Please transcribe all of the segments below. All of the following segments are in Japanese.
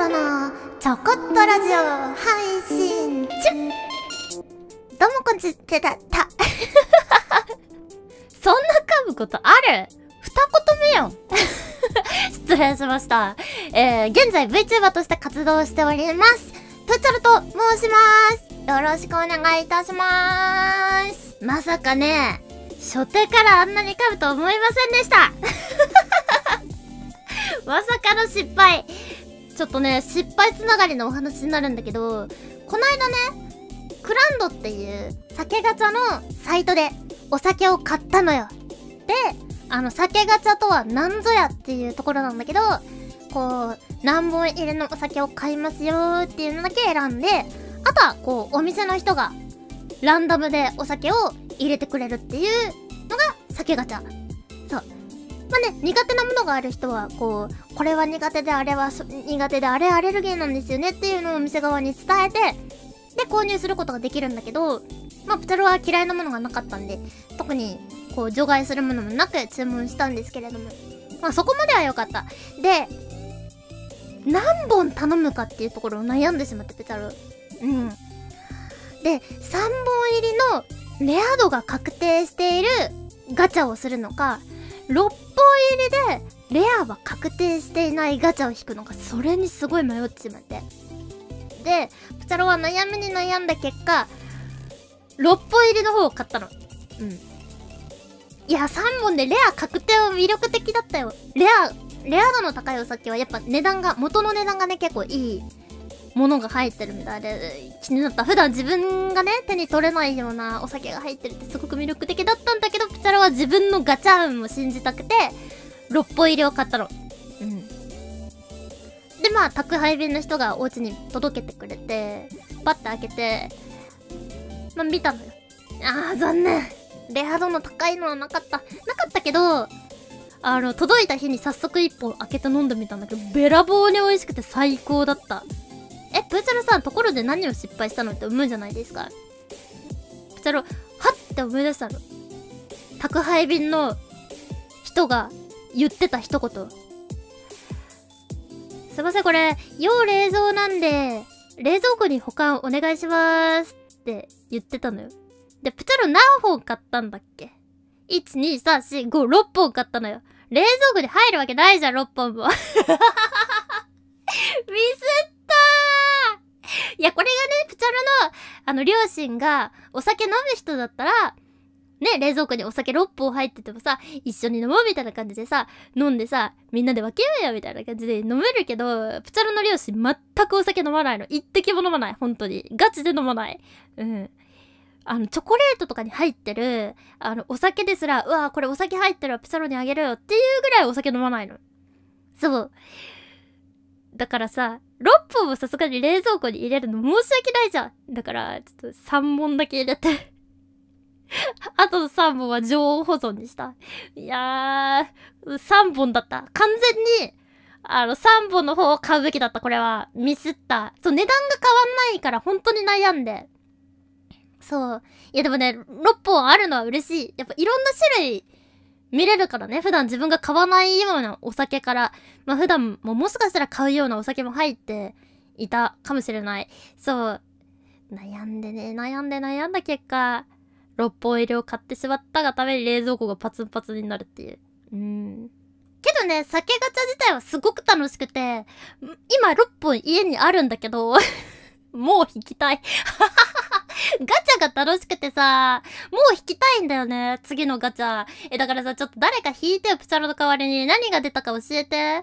太郎のちょこっとラジオ配信中どうもこんちてた。そんな噛むことある二言目よ 失礼しました。えー、現在 VTuber として活動しております。トゥチャルと申します。よろしくお願いいたしまーす。まさかね、初手からあんなに噛むと思いませんでした。まさかの失敗。ちょっとね、失敗つながりのお話になるんだけど、こないだね、クランドっていう酒ガチャのサイトでお酒を買ったのよ。で、あの、酒ガチャとは何ぞやっていうところなんだけど、こう、何本入れのお酒を買いますよっていうのだけ選んで、あとは、こう、お店の人が、ランダムでお酒を入れてくれるっていうのが、酒ガチャ。まあね、苦手なものがある人は、こう、これは苦手で、あれは苦手で、あれアレルギーなんですよねっていうのをお店側に伝えて、で、購入することができるんだけど、まあ、プタロは嫌いなものがなかったんで、特に、こう、除外するものもなく注文したんですけれども、まあ、そこまでは良かった。で、何本頼むかっていうところを悩んでしまって、ペタル。うん。で、3本入りのレア度が確定しているガチャをするのか、6本入りでレアは確定していないガチャを引くのがそれにすごい迷っちまってでプチャロは悩みに悩んだ結果6本入りの方を買ったのうんいや3本でレア確定は魅力的だったよレアレア度の高いお酒はやっぱ値段が元の値段がね結構いいものが入ってるみたいで気になった普段自分がね手に取れないようなお酒が入ってるってすごく魅力的だったんだけどピチャラは自分のガチャ運を信じたくて6本入りを買ったのうんでまあ宅配便の人がお家に届けてくれてパッて開けてまあ見たのよあー残念レア度の高いのはなかったなかったけどあの、届いた日に早速1本開けて飲んでみたんだけど、べらぼうに美味しくて最高だった。え、プーチャロさん、ところで何を失敗したのって思うじゃないですか。プーチャロ、はって思い出したの。宅配便の人が言ってた一言。すいません、これ、要冷蔵なんで、冷蔵庫に保管お願いしますって言ってたのよ。で、プチャロ何本買ったんだっけ ?1、2、3、4、5、6本買ったのよ。冷蔵庫に入るわけないじゃん、6本も。ミスっいや、これがね、プチャロの、あの、両親がお酒飲む人だったら、ね、冷蔵庫にお酒6本入っててもさ、一緒に飲もうみたいな感じでさ、飲んでさ、みんなで分けようよみたいな感じで飲めるけど、プチャロの両親全くお酒飲まないの。一滴も飲まない。本当に。ガチで飲まない。うん。あの、チョコレートとかに入ってる、あの、お酒ですら、うわこれお酒入ってるわ、プチャロにあげるよっていうぐらいお酒飲まないの。そう。だからさ、6本はさすがに冷蔵庫に入れるの申し訳ないじゃんだから、ちょっと3本だけ入れて あと3本は常温保存にした。いやー、3本だった。完全に、あの、3本の方を買うべきだった、これは。ミスった。そう、値段が変わんないから、本当に悩んで。そう。いや、でもね、6本あるのは嬉しい。やっぱいろんな種類、見れるからね、普段自分が買わないようなお酒から、まあ普段ももしかしたら買うようなお酒も入っていたかもしれない。そう。悩んでね、悩んで悩んだ結果、六本入りを買ってしまったがために冷蔵庫がパツンパツンになるっていう。うん。けどね、酒ガチャ自体はすごく楽しくて、今6本家にあるんだけど もう引きたい ガチャが楽しくてさ、もう引きたいんだよね、次のガチャ。え、だからさ、ちょっと誰か引いてよ、プチャロの代わりに。何が出たか教えて。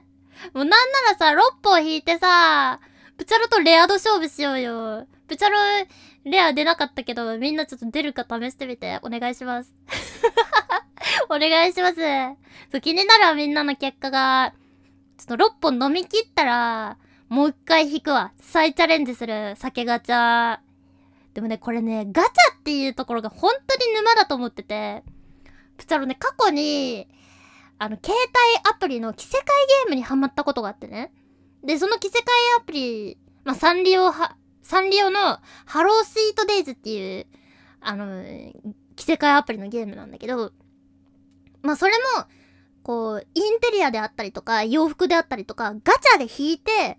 もうなんならさ、6本引いてさ、プチャロとレア度勝負しようよ。プチャロ、レア出なかったけど、みんなちょっと出るか試してみて、お願いします。お願いします。そう、気になるわ、みんなの結果が。ちょっと6本飲み切ったら、もう一回引くわ。再チャレンジする。酒ガチャ。でもね、これね、ガチャっていうところが本当に沼だと思ってて、プチャロね、過去に、あの、携帯アプリの着せ替えゲームにハマったことがあってね。で、その着せ替えアプリ、まあ、サンリオは、サンリオのハロースイートデイズっていう、あの、着せ替えアプリのゲームなんだけど、まあ、それも、こう、インテリアであったりとか、洋服であったりとか、ガチャで引いて、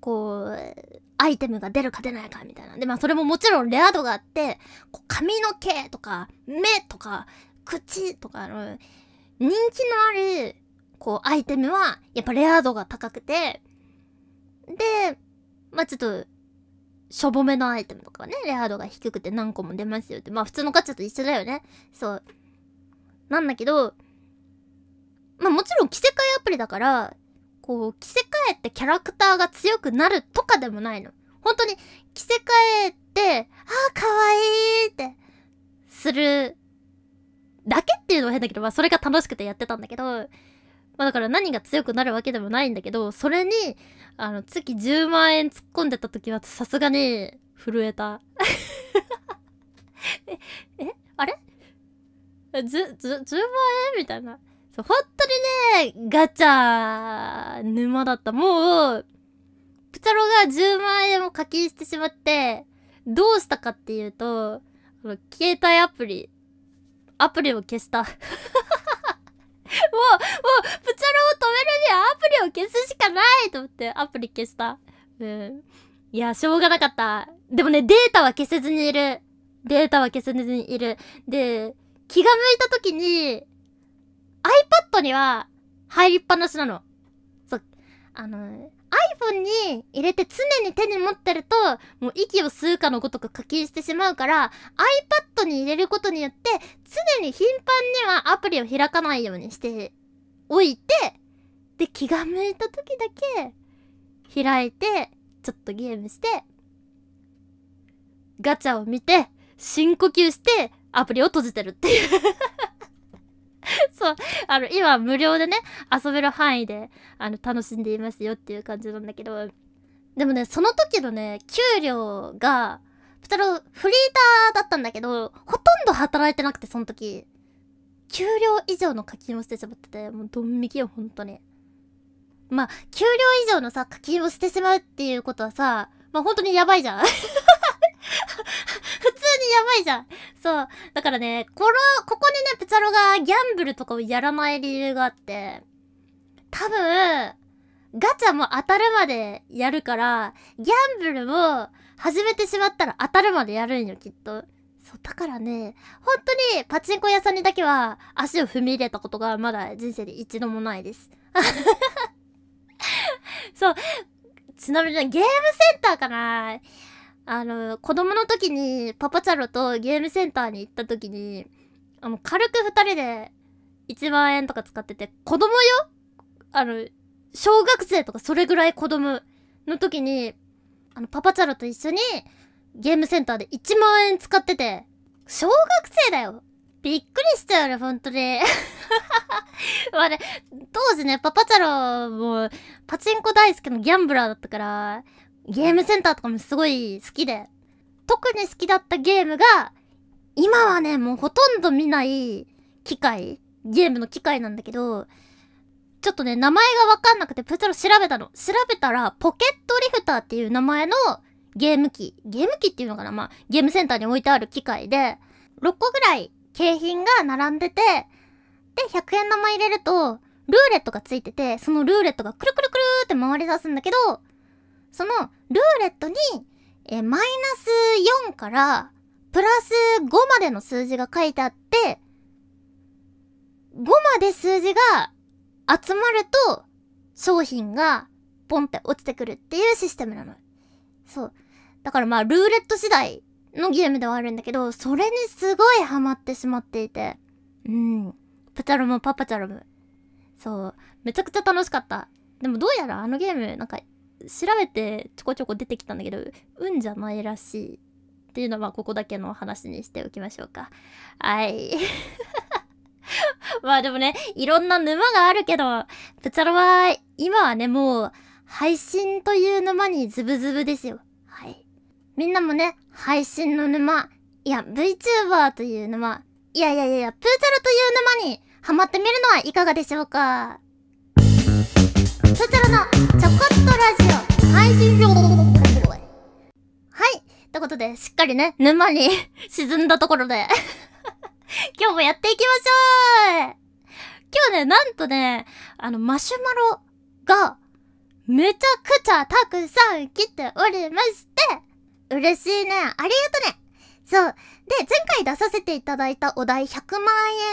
こう、アイテムが出るか出ないかみたいな。で、まあそれももちろんレア度があって、こう髪の毛とか、目とか、口とか、あの、人気のある、こう、アイテムは、やっぱレア度が高くて、で、まあちょっと、しょぼめのアイテムとかはね、レア度が低くて何個も出ますよって。まあ普通のガチャと一緒だよね。そう。なんだけど、まあもちろん着せ替えアプリだから、こう、着せ替えてキャラクターが強くなるとかでもないの。本当に、着せ替えて、ああ、かわいいって、する、だけっていうのは変だけど、まあそれが楽しくてやってたんだけど、まあだから何が強くなるわけでもないんだけど、それに、あの、月10万円突っ込んでた時はさすがに震えた。え、えあれず、ず、10万円みたいな。そう、本当にガチャ沼だった。もう、プチャロが10万円を課金してしまって、どうしたかっていうと、携帯アプリ、アプリを消した。もう、もう、プチャロを止めるにはアプリを消すしかないと思って、アプリ消した。うん。いや、しょうがなかった。でもね、データは消せずにいる。データは消せずにいる。で、気が向いた時に、iPad には入りっぱなしなの。そう。あの、iPhone に入れて常に手に持ってると、もう息を吸うかのごとく課金してしまうから、iPad に入れることによって、常に頻繁にはアプリを開かないようにしておいて、で、気が向いた時だけ、開いて、ちょっとゲームして、ガチャを見て、深呼吸して、アプリを閉じてるっていうそう。あの、今無料でね、遊べる範囲で、あの、楽しんでいますよっていう感じなんだけど、でもね、その時のね、給料が、プタロフリーターだったんだけど、ほとんど働いてなくて、その時。給料以上の課金をしてしまってて、もうドン引きよ、本当に。まあ、給料以上のさ、課金をしてしまうっていうことはさ、まあ本当にやばいじゃんばいじゃん。そう。だからね、この、ここにね、プチャロがギャンブルとかをやらない理由があって、多分、ガチャも当たるまでやるから、ギャンブルも始めてしまったら当たるまでやるんよ、きっと。そう、だからね、本当にパチンコ屋さんにだけは足を踏み入れたことがまだ人生で一度もないです。そう、ちなみにゲームセンターかなあの、子供の時にパパチャロとゲームセンターに行った時に、あの、軽く2人で1万円とか使ってて、子供よあの、小学生とかそれぐらい子供の時に、あの、パパチャロと一緒にゲームセンターで1万円使ってて、小学生だよびっくりしたよね、本当に。まあね、当時ね、パパチャロもパチンコ大好きのギャンブラーだったから、ゲームセンターとかもすごい好きで、特に好きだったゲームが、今はね、もうほとんど見ない機械、ゲームの機械なんだけど、ちょっとね、名前がわかんなくて、プチロ調べたの。調べたら、ポケットリフターっていう名前のゲーム機。ゲーム機っていうのかなまあ、ゲームセンターに置いてある機械で、6個ぐらい景品が並んでて、で、100円玉入れると、ルーレットがついてて、そのルーレットがくるくるくるって回り出すんだけど、そのルーレットに、えマイナス4からプラス5までの数字が書いてあって、5まで数字が集まると商品がポンって落ちてくるっていうシステムなの。そう。だからまあルーレット次第のゲームではあるんだけど、それにすごいハマってしまっていて。うん。パチャロムパパチャロム。そう。めちゃくちゃ楽しかった。でもどうやらあのゲーム、なんか調べてちょこちょこ出てきたんだけど運じゃないらしいっていうのはここだけの話にしておきましょうかはい まあでもねいろんな沼があるけどプチャロは今はねもう配信という沼にズブズブですよはいみんなもね配信の沼いや VTuber という沼いやいやいやプーチャロという沼にハマってみるのはいかがでしょうかそちらのちょこっとラジオ配信表はいということで、しっかりね、沼に沈んだところで 今日もやっていきましょう今日ね、なんとね、あの、マシュマロが、めちゃくちゃたくさん来ておりまして、嬉しいね。ありがとね。そう。で、前回出させていただいたお題100万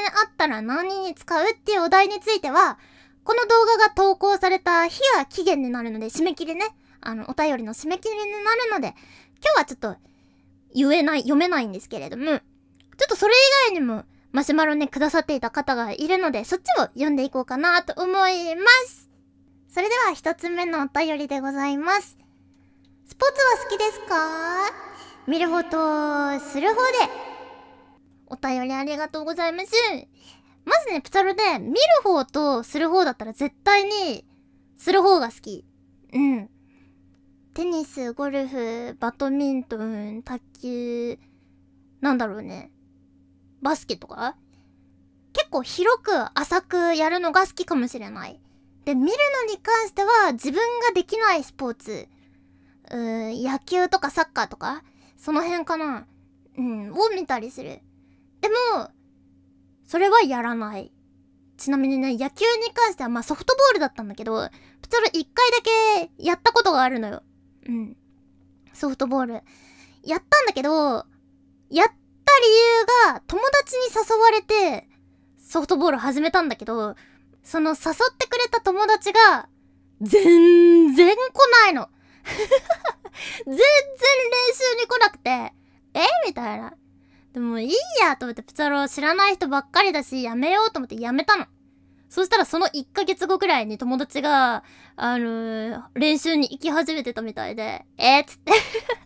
円あったら何に使うっていうお題については、この動画が投稿された日が期限になるので、締め切りね。あの、お便りの締め切りになるので、今日はちょっと、言えない、読めないんですけれども、ちょっとそれ以外にも、マシュマロね、くださっていた方がいるので、そっちを読んでいこうかなと思います。それでは一つ目のお便りでございます。スポーツは好きですか見る方と、する方で。お便りありがとうございます。まずね、プチャルね、見る方とする方だったら絶対に、する方が好き。うん。テニス、ゴルフ、バドミントン、卓球、なんだろうね。バスケとか結構広く浅くやるのが好きかもしれない。で、見るのに関しては自分ができないスポーツ。うーん、野球とかサッカーとかその辺かな。うん、を見たりする。でも、それはやらない。ちなみにね、野球に関しては、まあソフトボールだったんだけど、プツル一回だけやったことがあるのよ。うん。ソフトボール。やったんだけど、やった理由が友達に誘われて、ソフトボール始めたんだけど、その誘ってくれた友達が、全然来ないの。全然練習に来なくて、えみたいな。でもいいやと思ってプツャロ知らない人ばっかりだし、やめようと思ってやめたの。そしたらその1ヶ月後くらいに友達が、あのー、練習に行き始めてたみたいで、えー、っつって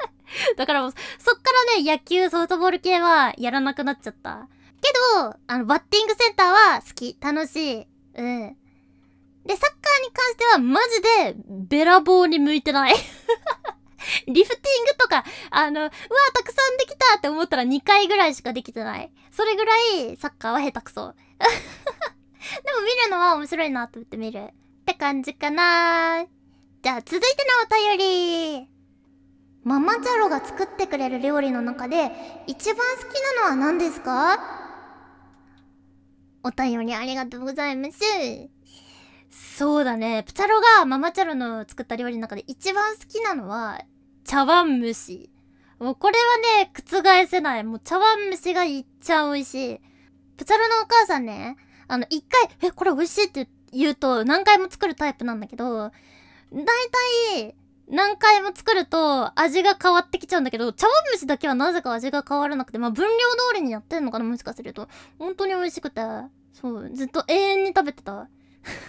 だからもう、そっからね、野球、ソフトボール系はやらなくなっちゃった。けど、あの、バッティングセンターは好き、楽しい、うん。で、サッカーに関してはマジで、べらぼうに向いてない リフティングとか、あの、うわ、たくさんできたって思ったら2回ぐらいしかできてない。それぐらい、サッカーは下手くそ。でも見るのは面白いなと思って見る。って感じかなじゃあ、続いてのお便り。ママチャロが作ってくれる料理の中で、一番好きなのは何ですかお便りありがとうございます。そうだね。プチャロがママチャロの作った料理の中で一番好きなのは、茶碗蒸し。もうこれはね、覆せない。もう茶碗蒸しがいっちゃ美味しい。プチャルのお母さんね、あの、一回、え、これ美味しいって言うと何回も作るタイプなんだけど、だいたい何回も作ると味が変わってきちゃうんだけど、茶碗蒸しだけはなぜか味が変わらなくて、まあ分量通りにやってんのかなもしかすると。本当に美味しくて。そう、ずっと永遠に食べてた。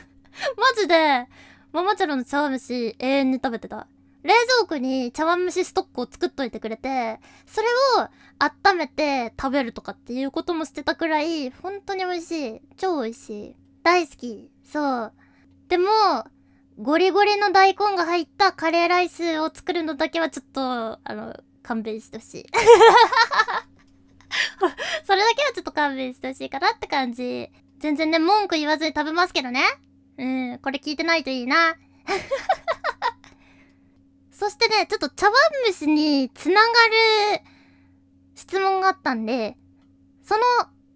マジで、ママチャロの茶碗蒸し永遠に食べてた。冷蔵庫に茶碗蒸しストックを作っといてくれて、それを温めて食べるとかっていうこともしてたくらい、本当に美味しい。超美味しい。大好き。そう。でも、ゴリゴリの大根が入ったカレーライスを作るのだけはちょっと、あの、勘弁してほしい。それだけはちょっと勘弁してほしいかなって感じ。全然ね、文句言わずに食べますけどね。うん、これ聞いてないといいな。そしてね、ちょっと茶碗蒸しにつながる質問があったんで、その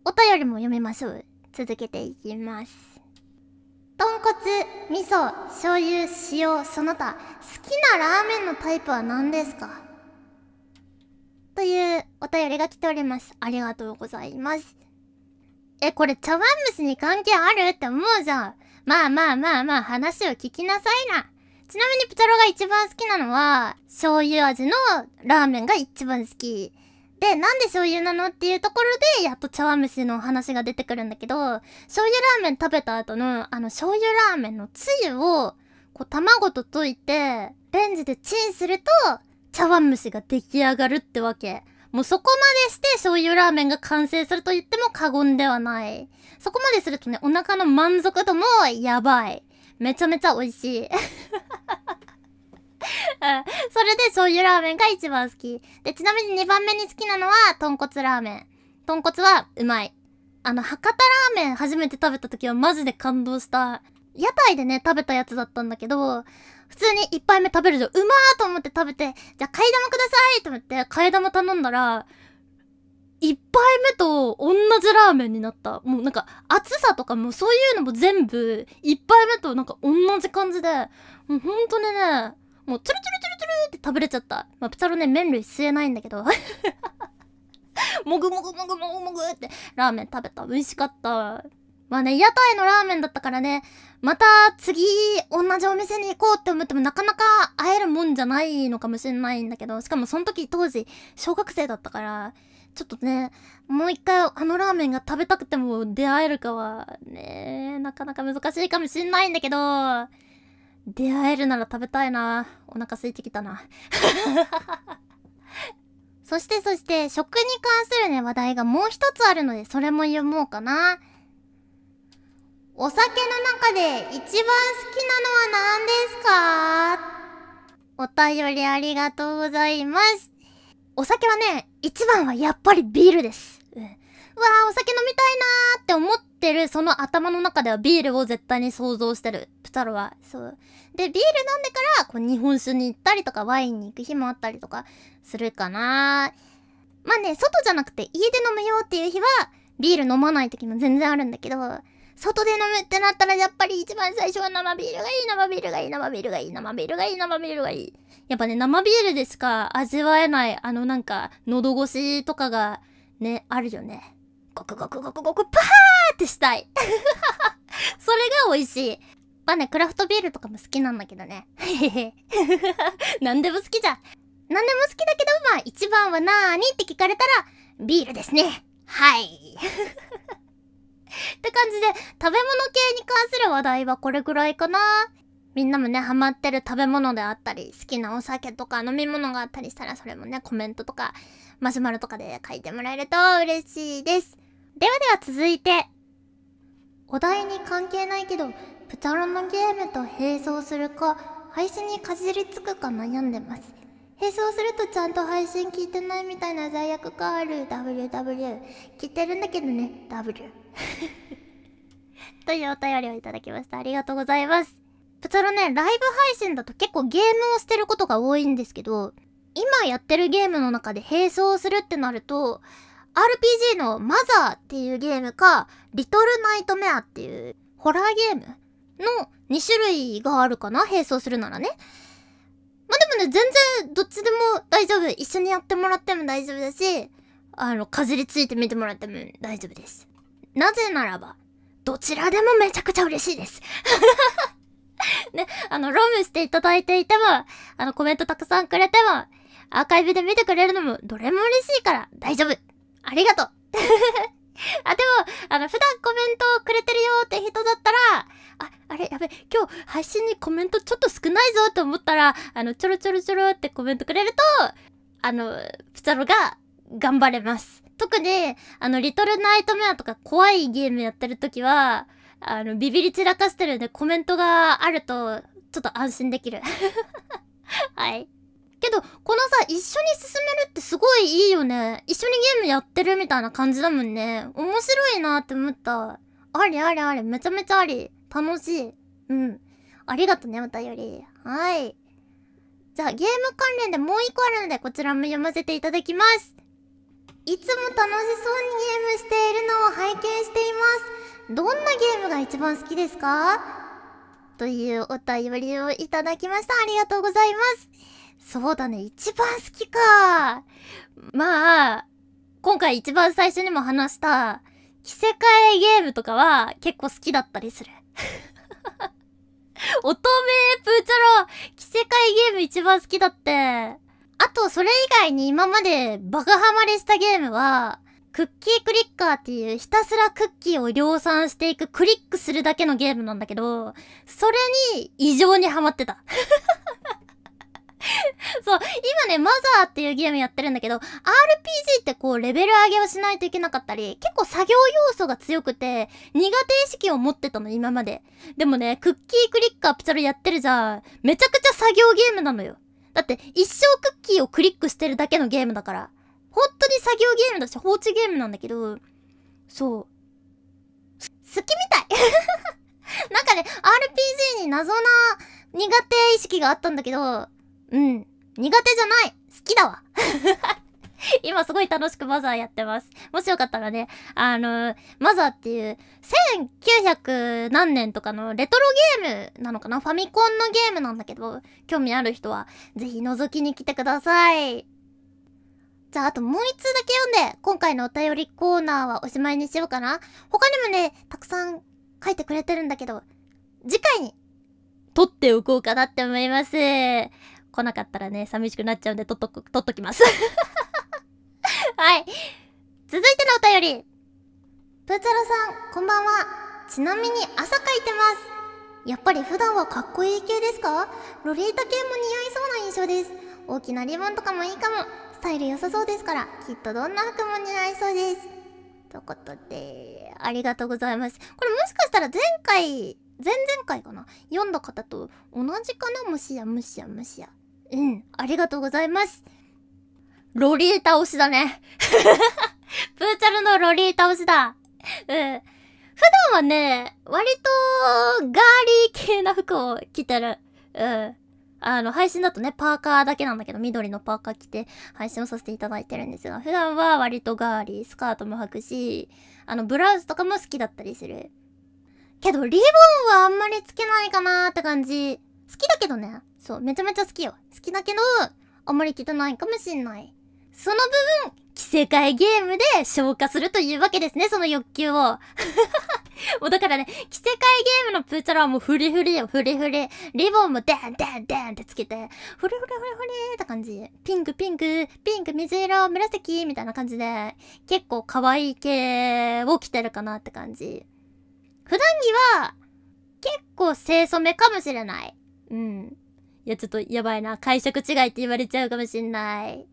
お便りも読みましょう。続けていきます。豚骨、味噌、醤油、塩、その他、好きなラーメンのタイプは何ですかというお便りが来ております。ありがとうございます。え、これ茶碗蒸しに関係あるって思うじゃん。まあまあまあまあ話を聞きなさいな。ちなみにプチャロが一番好きなのは、醤油味のラーメンが一番好き。で、なんで醤油なのっていうところで、やっと茶碗蒸しの話が出てくるんだけど、醤油ラーメン食べた後の、あの、醤油ラーメンのつゆを、こう、卵と溶いて、レンジでチンすると、茶碗蒸しが出来上がるってわけ。もうそこまでして醤油ラーメンが完成すると言っても過言ではない。そこまでするとね、お腹の満足度もやばい。めちゃめちゃ美味しい。それで醤油ラーメンが一番好き。で、ちなみに2番目に好きなのは、豚骨ラーメン。豚骨はうまい。あの、博多ラーメン初めて食べた時はマジで感動した。屋台でね、食べたやつだったんだけど、普通に1杯目食べるじゃん。うまーと思って食べて、じゃあ替え玉くださいと思って替え玉頼んだら、一杯目と同じラーメンになった。もうなんか、暑さとかもそういうのも全部、一杯目となんか同じ感じで、もうほんとにね、もうツルツルツルツルって食べれちゃった。まあ、ピタロね、麺類吸えないんだけど。もぐもぐもぐもぐもぐってラーメン食べた。美味しかった。まあね、屋台のラーメンだったからね、また次同じお店に行こうって思ってもなかなか会えるもんじゃないのかもしれないんだけど、しかもその時当時小学生だったから、ちょっとね、もう一回あのラーメンが食べたくても出会えるかは、ねなかなか難しいかもしんないんだけど、出会えるなら食べたいな。お腹空いてきたな。そしてそして、食に関するね、話題がもう一つあるので、それも読もうかな。お酒の中で一番好きなのは何ですかお便りありがとうございます。お酒はね、一番はやっぱりビールです。うん。わあ、お酒飲みたいなーって思ってる、その頭の中ではビールを絶対に想像してる。プタロは。そう。で、ビール飲んでから、こう、日本酒に行ったりとか、ワインに行く日もあったりとか、するかなまあね、外じゃなくて家で飲むよっていう日は、ビール飲まない時も全然あるんだけど、外で飲むってなったらやっぱり一番最初は生ビールがいい生ビールがいい生ビールがいい生ビールがいい生ビールがいいやっぱね生ビールでしか味わえないあのなんか喉越しとかがねあるよねごくごくごくごくパーってしたい それが美味しいまあねクラフトビールとかも好きなんだけどねへへへ何でも好きじゃん何でも好きだけどまあ一番はなーにって聞かれたらビールですねはいって感じで、食べ物系に関する話題はこれぐらいかな。みんなもね、ハマってる食べ物であったり、好きなお酒とか飲み物があったりしたら、それもね、コメントとか、マシュマロとかで書いてもらえると嬉しいです。ではでは続いて、お題に関係ないけど、プチャロのゲームと並走するか、配信にかじりつくか悩んでます。並走するとちゃんと配信聞いてないみたいな罪悪感ある WW 聞いてるんだけどね W というお便りをいただきましたありがとうございますプチャロねライブ配信だと結構ゲームをしてることが多いんですけど今やってるゲームの中で並走するってなると RPG のマザーっていうゲームかリトルナイトメアっていうホラーゲームの2種類があるかな並走するならねまあ、でもね、全然、どっちでも大丈夫。一緒にやってもらっても大丈夫だし、あの、かじりついてみてもらっても大丈夫です。なぜならば、どちらでもめちゃくちゃ嬉しいです。ね、あの、ロムしていただいていても、あの、コメントたくさんくれても、アーカイブで見てくれるのも、どれも嬉しいから大丈夫。ありがとう。あ、でも、あの、普段コメントをくれてるよって人だったら、あ、あれ、やべ、今日配信にコメントちょっと少ないぞと思ったら、あの、ちょろちょろちょろってコメントくれると、あの、プチャロが頑張れます。特に、あの、リトルナイトメアとか怖いゲームやってる時は、あの、ビビり散らかしてるんでコメントがあると、ちょっと安心できる。はい。けど、このさ、一緒に進めるってすごいいいよね。一緒にゲームやってるみたいな感じだもんね。面白いなって思った。ありありあり、めちゃめちゃあり。楽しい。うん。ありがとね、お便り。はい。じゃあ、ゲーム関連でもう一個あるので、こちらも読ませていただきます。いつも楽しそうにゲームしているのを拝見しています。どんなゲームが一番好きですかというお便りをいただきました。ありがとうございます。そうだね、一番好きか。まあ、今回一番最初にも話した、着せ替えゲームとかは結構好きだったりする。乙女プーチャロー、着せ替えゲーム一番好きだって。あと、それ以外に今までバカハマりしたゲームは、クッキークリッカーっていうひたすらクッキーを量産していくクリックするだけのゲームなんだけど、それに異常にハマってた。そう、今ね、マザーっていうゲームやってるんだけど、RPG ってこう、レベル上げをしないといけなかったり、結構作業要素が強くて、苦手意識を持ってたの、今まで。でもね、クッキークリックアプチャルやってるじゃん。めちゃくちゃ作業ゲームなのよ。だって、一生クッキーをクリックしてるだけのゲームだから。本当に作業ゲームだし、放置ゲームなんだけど、そう。好きみたい なんかね、RPG に謎な苦手意識があったんだけど、うん。苦手じゃない好きだわ 今すごい楽しくマザーやってます。もしよかったらね、あの、マザーっていう、1900何年とかのレトロゲームなのかなファミコンのゲームなんだけど、興味ある人は、ぜひ覗きに来てください。じゃあ、あともう一通だけ読んで、今回のお便りコーナーはおしまいにしようかな。他にもね、たくさん書いてくれてるんだけど、次回に、撮っておこうかなって思います。来なかったらね、寂しくなっちゃうんで、とっとく、とっときます。はい。続いてのお便り。プーチャロさん、こんばんは。ちなみに朝書いてます。やっぱり普段はかっこいい系ですかロリータ系も似合いそうな印象です。大きなリボンとかもいいかも。スタイル良さそうですから、きっとどんな服も似合いそうです。ということで、ありがとうございます。これもしかしたら前回、前々回かな読んだ方と同じかなもしやもしやもしや。うん、ありがとうございます。ロリータ推しだね。プーチャルのロリータ推しだ。うん。普段はね、割と、ガーリー系な服を着てる。うん。あの、配信だとね、パーカーだけなんだけど、緑のパーカー着て配信をさせていただいてるんですが、普段は割とガーリー、スカートも履くし、あの、ブラウスとかも好きだったりする。けど、リボンはあんまりつけないかなーって感じ。好きだけどね。そう、めちゃめちゃ好きよ。好きだけど、あんまり汚いかもしんない。その部分、着せ替えゲームで消化するというわけですね、その欲求を。もうだからね、着せ替えゲームのプーチャラはもうフリフリよ、フリフリ。リボンもデンデンデンってつけて、フリフリフリフリって感じ。ピンクピンク、ピンク水色、紫みたいな感じで、結構可愛い系を着てるかなって感じ。普段着は、結構清楚めかもしれない。うん。いや、ちょっとやばいな。解釈違いって言われちゃうかもしんない。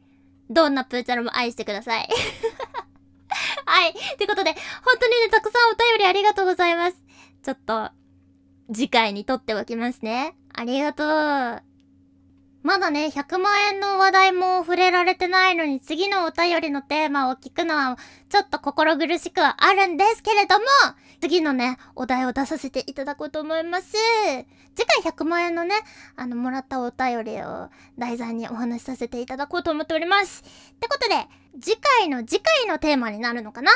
どんなプーチャラも愛してください。はい。ということで、本当にね、たくさんお便りありがとうございます。ちょっと、次回に撮っておきますね。ありがとう。まだね、100万円の話題も触れられてないのに、次のお便りのテーマを聞くのは、ちょっと心苦しくはあるんですけれども、次のね、お題を出させていただこうと思います。次回100万円のね、あの、もらったお便りを題材にお話しさせていただこうと思っております。ってことで、次回の次回のテーマになるのかな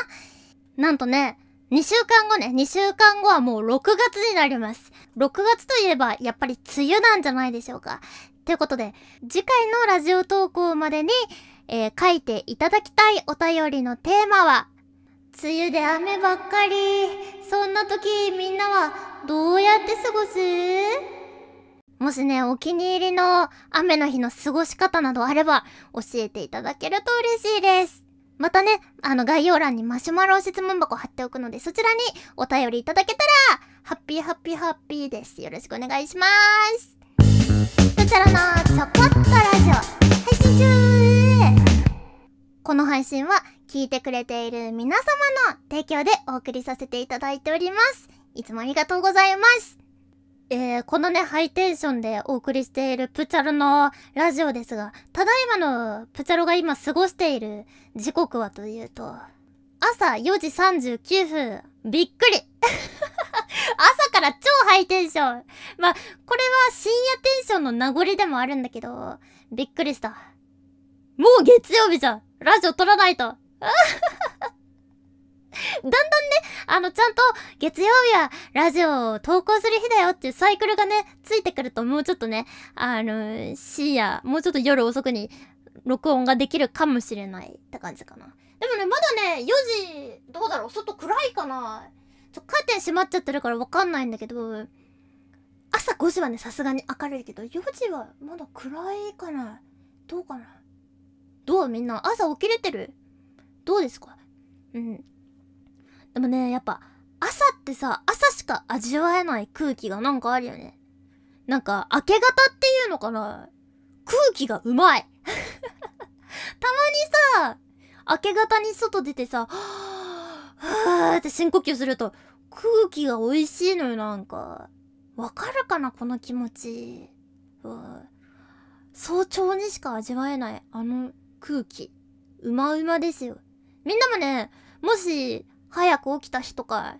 なんとね、2週間後ね、2週間後はもう6月になります。6月といえば、やっぱり梅雨なんじゃないでしょうか。ということで、次回のラジオ投稿までに、えー、書いていただきたいお便りのテーマは、梅雨で雨ばっかり。そんな時みんなはどうやって過ごすもしね、お気に入りの雨の日の過ごし方などあれば教えていただけると嬉しいです。またね、あの概要欄にマシュマロ質問箱貼っておくのでそちらにお便りいただけたらハッピーハッピーハッピーです。よろしくお願いします。プチャラのちょこっとラジオ配信中この配信は聞いてくれている皆様の提供でお送りさせていただいております。いつもありがとうございます。えー、このね、ハイテンションでお送りしているプチャロのラジオですが、ただいまのプチャロが今過ごしている時刻はというと、朝4時39分、びっくり 朝から超ハイテンションまあ、これは深夜テンションの名残でもあるんだけど、びっくりした。もう月曜日じゃんラジオ撮らないと だんだんね、あの、ちゃんと、月曜日はラジオを投稿する日だよっていうサイクルがね、ついてくるともうちょっとね、あの、深夜、もうちょっと夜遅くに録音ができるかもしれないって感じかな。でもね、まだね、4時、どうだろう外暗いかなちょ、カーテン閉まっちゃってるからわかんないんだけど、朝5時はね、さすがに明るいけど、4時はまだ暗いかなどうかなどうみんな、朝起きれてるどうですかうん。でもね、やっぱ、朝ってさ、朝しか味わえない空気がなんかあるよね。なんか、明け方っていうのかな空気がうまい たまにさ、明け方に外出てさ、はぁぁって深呼吸すると、空気が美味しいのよ、なんか。わかるかな、この気持ち。うん。早朝にしか味わえない、あの空気。うまうまですよ。みんなもね、もし、早く起きた日とか、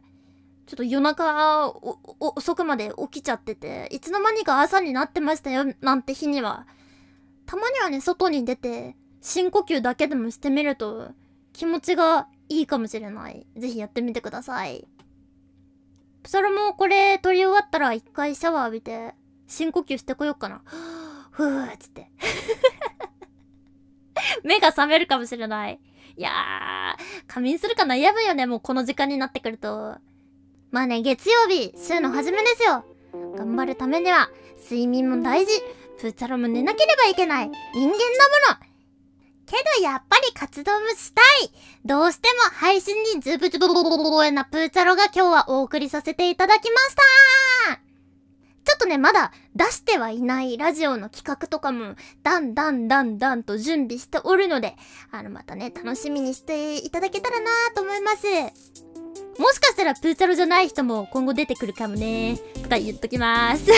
ちょっと夜中遅くまで起きちゃってて、いつの間にか朝になってましたよ、なんて日には。たまにはね、外に出て、深呼吸だけでもしてみると気持ちがいいかもしれない。ぜひやってみてください。それもこれ撮り終わったら一回シャワー浴びて深呼吸してこようかな。ふぅーっつって。目が覚めるかもしれない。いやー、仮眠するか悩むよね、もうこの時間になってくると。まあね、月曜日、週の初めですよ。頑張るためには、睡眠も大事。プーチャロも寝なければいけない。人間のものけどやっぱり活動もしたいどうしても配信にズブズブなプーチャロが今日はお送りさせていただきましたちょっとね、まだ出してはいないラジオの企画とかも、だんだんだんだんと準備しておるので、あの、またね、楽しみにしていただけたらなと思います。もしかしたらプーチャロじゃない人も今後出てくるかもね。とか言っときます。ち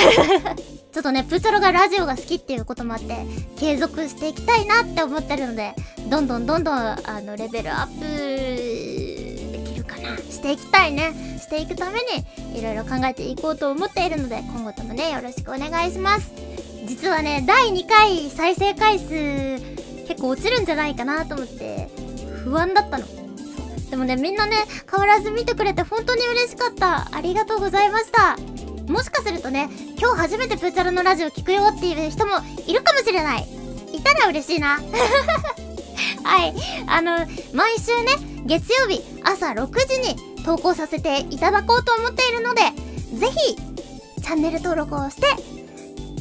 ょっとね、プーチャロがラジオが好きっていうこともあって、継続していきたいなって思ってるので、どんどんどんどん、あの、レベルアップ、できるかな。していきたいね。していくために、いろいろ考えていこうと思っているので、今後ともね、よろしくお願いします。実はね、第2回再生回数、結構落ちるんじゃないかなと思って、不安だったの。でもね、みんなね、変わらず見てくれて本当に嬉しかった。ありがとうございました。もしかするとね、今日初めてプーチャラのラジオ聞くよっていう人もいるかもしれない。いたら嬉しいな。はい。あの、毎週ね、月曜日朝6時に投稿させていただこうと思っているので、ぜひ、チャンネル登録をして、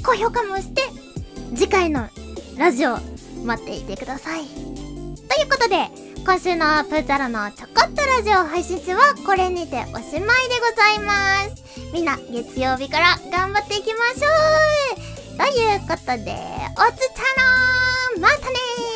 高評価もして、次回のラジオ待っていてください。ということで、今週のプーチャロのちょこっとラジオ配信中はこれにておしまいでございます。みんな月曜日から頑張っていきましょうということで、おつちゃろーまたねー